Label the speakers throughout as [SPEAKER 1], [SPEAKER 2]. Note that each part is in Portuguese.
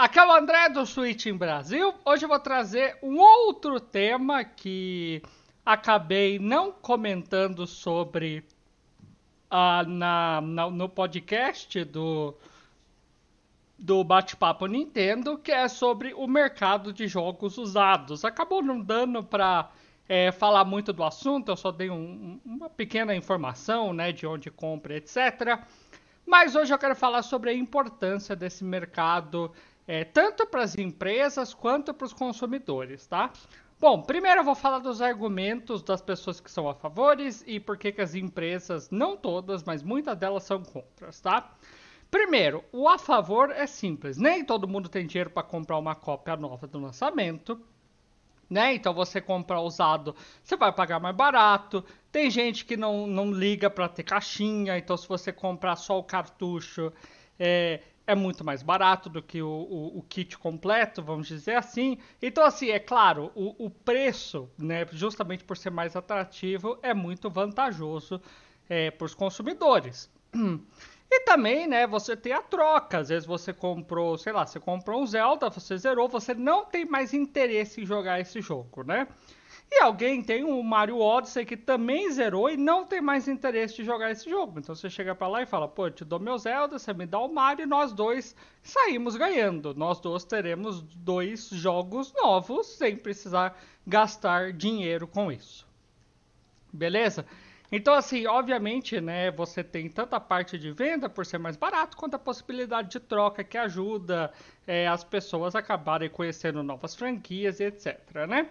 [SPEAKER 1] Aqui é o André do Switch em Brasil. Hoje eu vou trazer um outro tema que acabei não comentando sobre uh, na, na, no podcast do, do Bate-Papo Nintendo, que é sobre o mercado de jogos usados. Acabou não dando para é, eh, falar muito do assunto, eu só dei um, uma pequena informação né, de onde compra, etc. Mas hoje eu quero falar sobre a importância desse mercado é, tanto para as empresas quanto para os consumidores, tá? Bom, primeiro eu vou falar dos argumentos das pessoas que são a favores e por que as empresas, não todas, mas muitas delas são contra, tá? Primeiro, o a favor é simples. Nem todo mundo tem dinheiro para comprar uma cópia nova do lançamento. Né? Então você comprar usado, você vai pagar mais barato. Tem gente que não, não liga para ter caixinha, então se você comprar só o cartucho, é, é muito mais barato do que o, o, o, kit completo, vamos dizer assim. Então, assim, é claro, o, o preço, né, justamente por ser mais atrativo, é muito vantajoso é, para os consumidores. E também, né, você tem a troca. Às vezes você comprou, sei lá, você comprou um Zelda, você zerou, você não tem mais interesse em jogar esse jogo, né? E alguém tem o Mario Odyssey que também zerou e não tem mais interesse de jogar esse jogo. Então você chega para lá e fala: pô, eu te dou meu Zelda, você me dá o Mario e nós dois saímos ganhando. Nós dois teremos dois jogos novos sem precisar gastar dinheiro com isso. Beleza? Então, assim, obviamente, né, você tem tanto a parte de venda por ser mais barato, quanto a possibilidade de troca que ajuda é, as pessoas a acabarem conhecendo novas franquias e etc, né?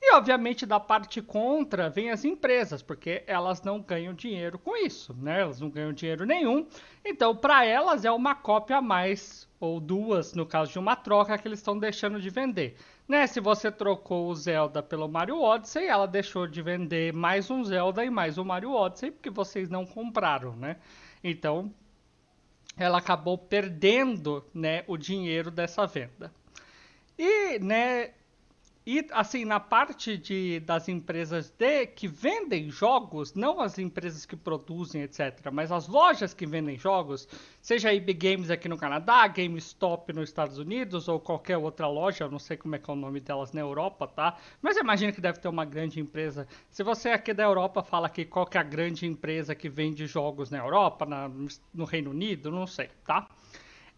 [SPEAKER 1] E, obviamente, da parte contra vem as empresas, porque elas não ganham dinheiro com isso, né? Elas não ganham dinheiro nenhum. Então, para elas, é uma cópia a mais, ou duas, no caso de uma troca, que eles estão deixando de vender. Né? Se você trocou o Zelda pelo Mario Odyssey, ela deixou de vender mais um Zelda e mais um Mario Odyssey, porque vocês não compraram, né? Então, ela acabou perdendo né, o dinheiro dessa venda. E, né, e assim, na parte de, das empresas de que vendem jogos, não as empresas que produzem, etc., mas as lojas que vendem jogos, seja a IB Games aqui no Canadá, GameStop nos Estados Unidos ou qualquer outra loja, eu não sei como é que é o nome delas na Europa, tá? Mas imagino que deve ter uma grande empresa. Se você aqui da Europa fala aqui qual que é a grande empresa que vende jogos na Europa, na, no Reino Unido, não sei, tá?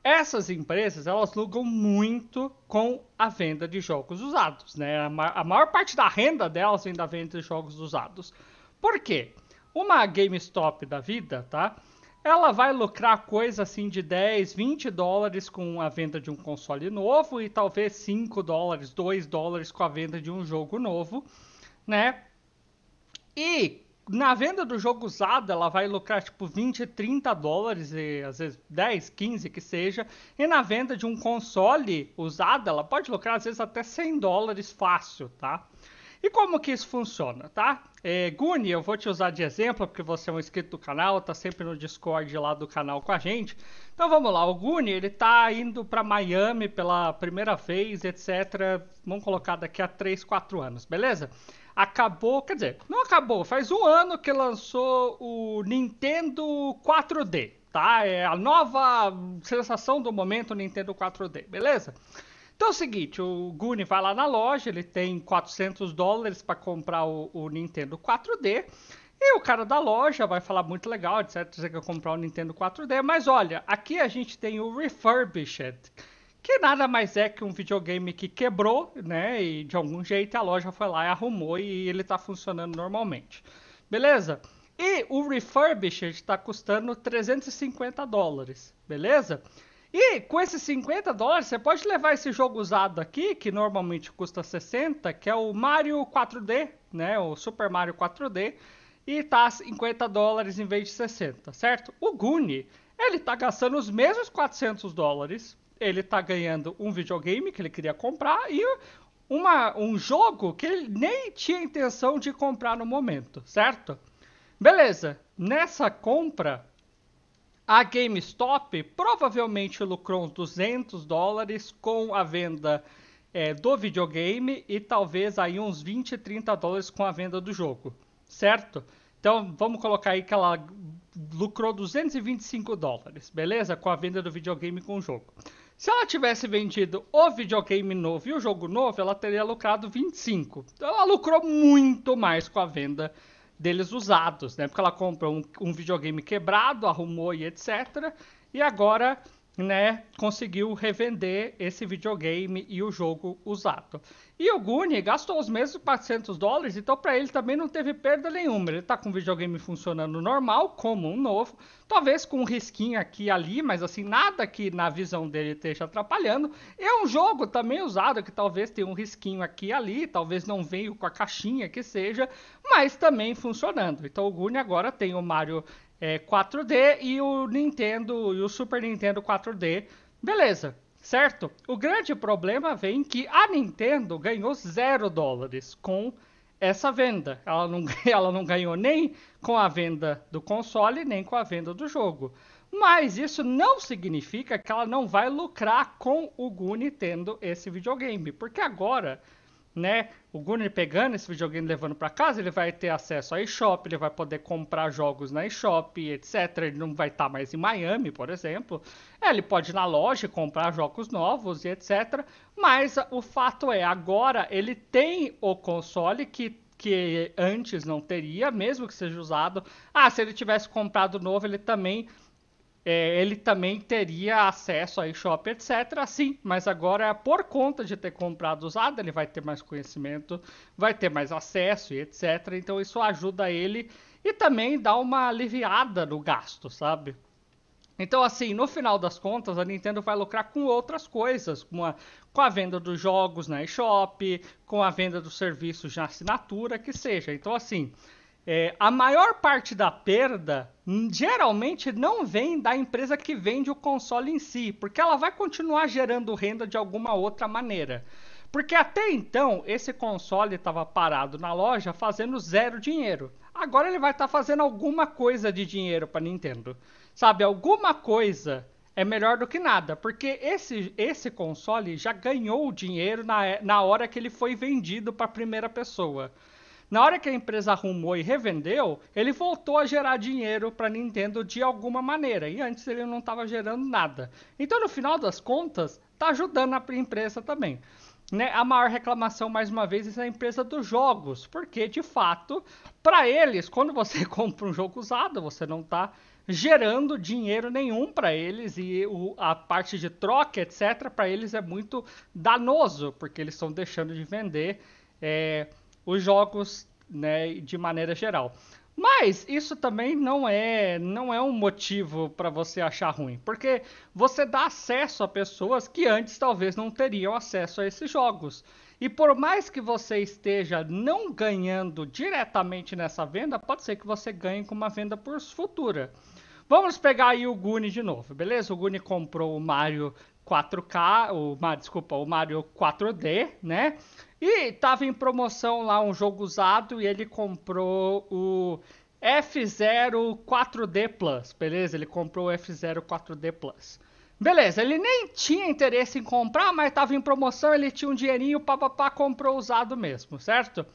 [SPEAKER 1] Essas empresas, elas lucram muito com a venda de jogos usados, né? A maior parte da renda delas vem da venda de jogos usados. Por quê? Uma GameStop da vida, tá? Ela vai lucrar coisa assim de 10, 20 dólares com a venda de um console novo e talvez 5 dólares, 2 dólares com a venda de um jogo novo, né? E na venda do jogo usado, ela vai lucrar tipo 20, 30 dólares, e às vezes 10, 15 que seja. E na venda de um console usado, ela pode lucrar às vezes até 100 dólares fácil, tá? E como que isso funciona, tá? É, Guni, eu vou te usar de exemplo, porque você é um inscrito do canal, tá sempre no Discord lá do canal com a gente. Então vamos lá, o Guni, ele tá indo para Miami pela primeira vez, etc. Vamos colocar daqui a 3, 4 anos, beleza? Acabou, quer dizer, não acabou, faz um ano que lançou o Nintendo 4D, tá? É a nova sensação do momento o Nintendo 4D, beleza? Então é o seguinte, o Guni vai lá na loja, ele tem 400 dólares para comprar o, o, Nintendo 4D. E o cara da loja vai falar muito legal, etc, você quer comprar o Nintendo 4D, mas olha, aqui a gente tem o refurbished, que nada mais é que um videogame que quebrou, né? E de algum jeito a loja foi lá e arrumou e ele está funcionando normalmente. Beleza? E o refurbished está custando 350 dólares, beleza? E com esses 50 dólares, você pode levar esse jogo usado aqui, que normalmente custa 60, que é o Mario 4D, né? O Super Mario 4D, e tá 50 dólares em vez de 60, certo? O Guni, ele tá gastando os mesmos 400 dólares, ele tá ganhando um videogame que ele queria comprar e uma, um jogo que ele nem tinha intenção de comprar no momento, certo? Beleza, nessa compra a GameStop provavelmente lucrou uns 200 dólares com a venda é, do videogame e talvez aí uns 20, 30 dólares com a venda do jogo, certo? Então vamos colocar aí que ela lucrou 225 dólares, beleza? Com a venda do videogame com o jogo. Se ela tivesse vendido o videogame novo e o jogo novo, ela teria lucrado 25. Então ela lucrou muito mais com a venda deles usados, né? Porque ela comprou um, um videogame quebrado, arrumou e etc. E agora né, conseguiu revender esse videogame e o jogo usado. E o Guni gastou os mesmos 400 dólares, então para ele também não teve perda nenhuma. Ele está com o videogame funcionando normal, como um novo, talvez com um risquinho aqui e ali, mas assim, nada que na visão dele esteja atrapalhando. É um jogo também usado que talvez tenha um risquinho aqui e ali, talvez não veio com a caixinha que seja, mas também funcionando. Então o Guni agora tem o Mario é, 4D e o Nintendo e o Super Nintendo 4D. Beleza, certo? O grande problema vem que a Nintendo ganhou zero dólares com essa venda. Ela não, ela não ganhou nem com a venda do console, nem com a venda do jogo. Mas isso não significa que ela não vai lucrar com o Gu Nintendo esse videogame, porque agora né? O Gunner pegando esse videogame e levando para casa, ele vai ter acesso a eShop, ele vai poder comprar jogos na eShop, etc. Ele não vai estar tá mais em Miami, por exemplo. É, ele pode ir na loja comprar jogos novos e etc. Mas o fato é, agora ele tem o console que que antes não teria, mesmo que seja usado. Ah, se ele tivesse comprado novo, ele também é, ele também teria acesso a eShop, etc. Sim, mas agora, por conta de ter comprado usado, ele vai ter mais conhecimento, vai ter mais acesso e etc. Então, isso ajuda ele e também dá uma aliviada no gasto, sabe? Então, assim, no final das contas, a Nintendo vai lucrar com outras coisas, com a, com a venda dos jogos na eShop, com a venda dos serviços de assinatura, que seja. Então, assim, é, a maior parte da perda hum, geralmente não vem da empresa que vende o console em si, porque ela vai continuar gerando renda de alguma outra maneira. Porque até então esse console estava parado na loja fazendo zero dinheiro. Agora ele vai estar tá fazendo alguma coisa de dinheiro para Nintendo. Sabe, alguma coisa é melhor do que nada, porque esse, esse console já ganhou o dinheiro na, na hora que ele foi vendido para a primeira pessoa. Na hora que a empresa arrumou e revendeu, ele voltou a gerar dinheiro para Nintendo de alguma maneira, e antes ele não estava gerando nada. Então, no final das contas, está ajudando a empresa também. Né? a maior reclamação, mais uma vez, é a empresa dos jogos, porque de fato, para eles, quando você compra um jogo usado, você não está gerando dinheiro nenhum para eles e o, a parte de troca, etc., para eles é muito danoso, porque eles estão deixando de vender é, os jogos né, de maneira geral. Mas isso também não é, não é um motivo para você achar ruim, porque você dá acesso a pessoas que antes talvez não teriam acesso a esses jogos. E por mais que você esteja não ganhando diretamente nessa venda, pode ser que você ganhe com uma venda por futura. Vamos pegar aí o Guni de novo, beleza? O Guni comprou o Mario 4K, o, desculpa, o Mario 4D, né? E tava em promoção lá um jogo usado e ele comprou o F0 4D Plus, beleza? Ele comprou o F0 4D Plus. Beleza, ele nem tinha interesse em comprar, mas tava em promoção, ele tinha um dinheirinho, papapá, comprou usado mesmo, certo?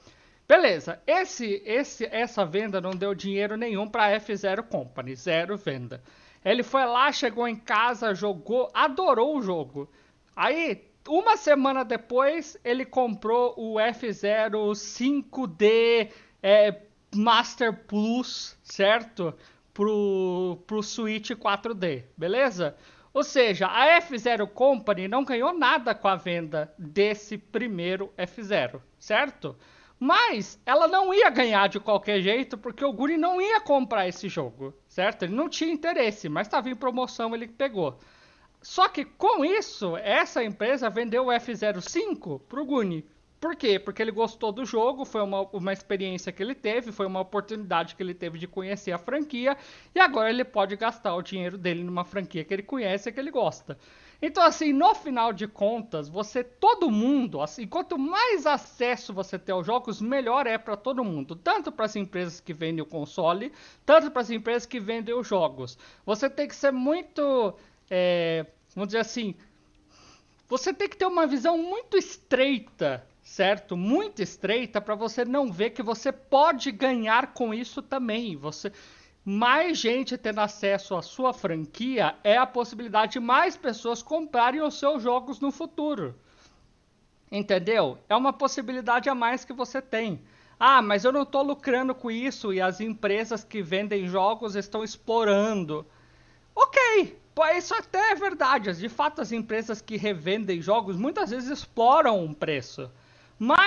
[SPEAKER 1] Beleza, esse, esse, essa venda não deu dinheiro nenhum para F0 Company, zero venda. Ele foi lá, chegou em casa, jogou, adorou o jogo. Aí, uma semana depois, ele comprou o F0 5D é, Master Plus, certo? Pro, pro Switch 4D, beleza? Ou seja, a F0 Company não ganhou nada com a venda desse primeiro F0, certo? Mas ela não ia ganhar de qualquer jeito, porque o Guri não ia comprar esse jogo, certo? Ele não tinha interesse, mas estava em promoção, ele pegou. Só que com isso, essa empresa vendeu o F05 para o Guni. Por quê? Porque ele gostou do jogo, foi uma, uma experiência que ele teve, foi uma oportunidade que ele teve de conhecer a franquia, e agora ele pode gastar o dinheiro dele numa franquia que ele conhece e que ele gosta. Então, assim, no final de contas, você, todo mundo, assim, quanto mais acesso você tem aos jogos, melhor é para todo mundo. Tanto para as empresas que vendem o console, tanto para as empresas que vendem os jogos. Você tem que ser muito, é, vamos dizer assim, você tem que ter uma visão muito estreita certo? Muito estreita para você não ver que você pode ganhar com isso também. Você mais gente tendo acesso à sua franquia é a possibilidade de mais pessoas comprarem os seus jogos no futuro. Entendeu? É uma possibilidade a mais que você tem. Ah, mas eu não estou lucrando com isso e as empresas que vendem jogos estão explorando. Ok, isso até é verdade. De fato, as empresas que revendem jogos muitas vezes exploram o preço.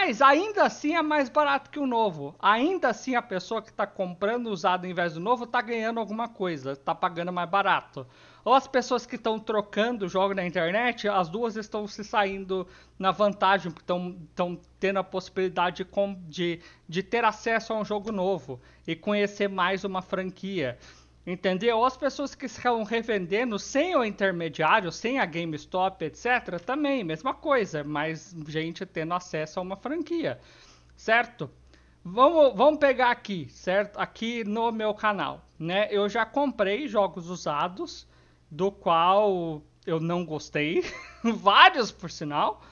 [SPEAKER 1] Mas ainda assim é mais barato que o novo. Ainda assim a pessoa que está comprando usado ao invés do novo está ganhando alguma coisa, está pagando mais barato. Ou as pessoas que estão trocando jogo na internet, as duas estão se saindo na vantagem, porque estão tendo a possibilidade de, de, de ter acesso a um jogo novo e conhecer mais uma franquia entendeu? As pessoas que estão revendendo sem o intermediário, sem a GameStop, etc., também, mesma coisa, mas gente tendo acesso a uma franquia, certo? Vamos, vamos pegar aqui, certo? Aqui no meu canal, né? Eu já comprei jogos usados, do qual eu não gostei, vários por sinal,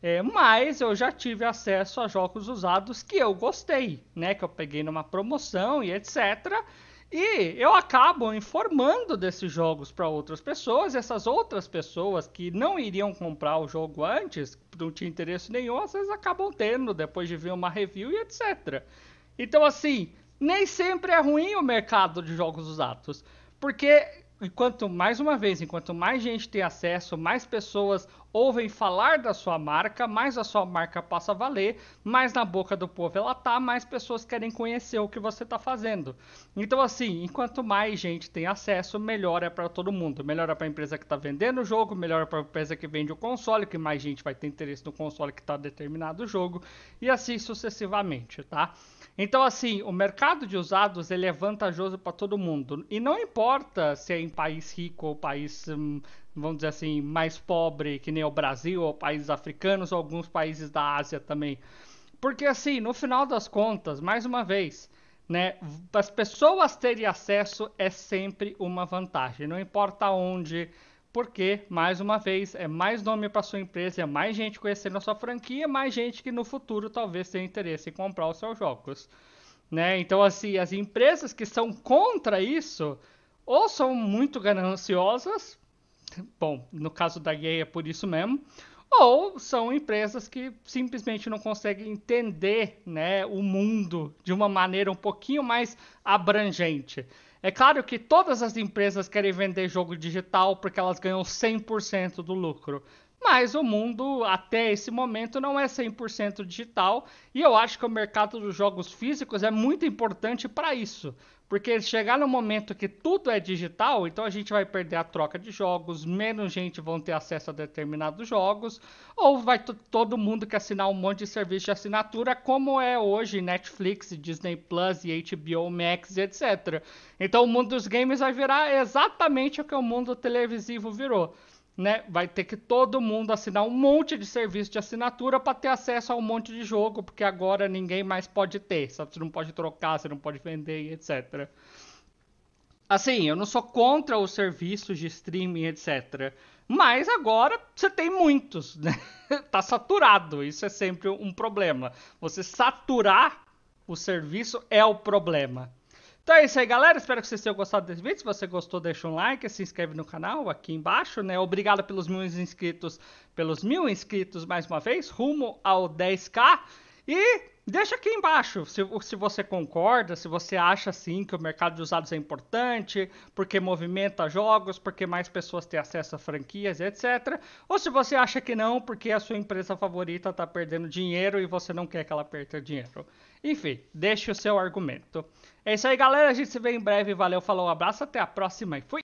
[SPEAKER 1] é, mas eu já tive acesso a jogos usados que eu gostei, né? Que eu peguei numa promoção e etc e eu acabo informando desses jogos para outras pessoas, essas outras pessoas que não iriam comprar o jogo antes, não tinha interesse nenhum, às vezes acabam tendo depois de ver uma review e etc. Então, assim, nem sempre é ruim o mercado de jogos usados, porque e quanto mais uma vez, enquanto mais gente tem acesso, mais pessoas ouvem falar da sua marca, mais a sua marca passa a valer, mais na boca do povo ela tá, mais pessoas querem conhecer o que você está fazendo. Então assim, enquanto mais gente tem acesso, melhor é para todo mundo. Melhor é para a empresa que está vendendo o jogo, melhor é para a empresa que vende o console, que mais gente vai ter interesse no console que está determinado jogo e assim sucessivamente, tá? Então, assim, o mercado de usados ele é vantajoso para todo mundo. E não importa se é em país rico ou país, hum, vamos dizer assim, mais pobre, que nem o Brasil, ou países africanos, ou alguns países da Ásia também. Porque, assim, no final das contas, mais uma vez, né, as pessoas terem acesso é sempre uma vantagem. Não importa onde porque, mais uma vez, é mais nome para sua empresa, é mais gente conhecendo a sua franquia, é mais gente que no futuro talvez tenha interesse em comprar os seus jogos. Né? Então, assim, as empresas que são contra isso ou são muito gananciosas, bom, no caso da EA é por isso mesmo, ou são empresas que simplesmente não conseguem entender né, o mundo de uma maneira um pouquinho mais abrangente. É claro que todas as empresas querem vender jogo digital porque elas ganham 100% do lucro mas o mundo até esse momento não é 100% digital e eu acho que o mercado dos jogos físicos é muito importante para isso. Porque chegar no momento que tudo é digital, então a gente vai perder a troca de jogos, menos gente vão ter acesso a determinados jogos, ou vai todo mundo que assinar um monte de serviço de assinatura, como é hoje Netflix, Disney Plus e HBO Max, etc. Então o mundo dos games vai virar exatamente o que o mundo televisivo virou né, vai ter que todo mundo assinar um monte de serviço de assinatura para ter acesso a um monte de jogo, porque agora ninguém mais pode ter, sabe? Você não pode trocar, você não pode vender, etc. Assim, eu não sou contra os serviços de streaming, etc. Mas agora você tem muitos, né? tá saturado, isso é sempre um problema. Você saturar o serviço é o problema. Então é isso aí, galera. Espero que vocês tenham gostado desse vídeo. Se você gostou, deixa um like, se inscreve no canal aqui embaixo, né? Obrigado pelos mil inscritos, pelos mil inscritos mais uma vez, rumo ao 10k. E deixa aqui embaixo se, se você concorda, se você acha sim que o mercado de usados é importante, porque movimenta jogos, porque mais pessoas têm acesso a franquias, etc. Ou se você acha que não, porque a sua empresa favorita está perdendo dinheiro e você não quer que ela perca dinheiro. Enfim, deixe o seu argumento. É isso aí, galera. A gente se vê em breve. Valeu, falou, um abraço, até a próxima e fui!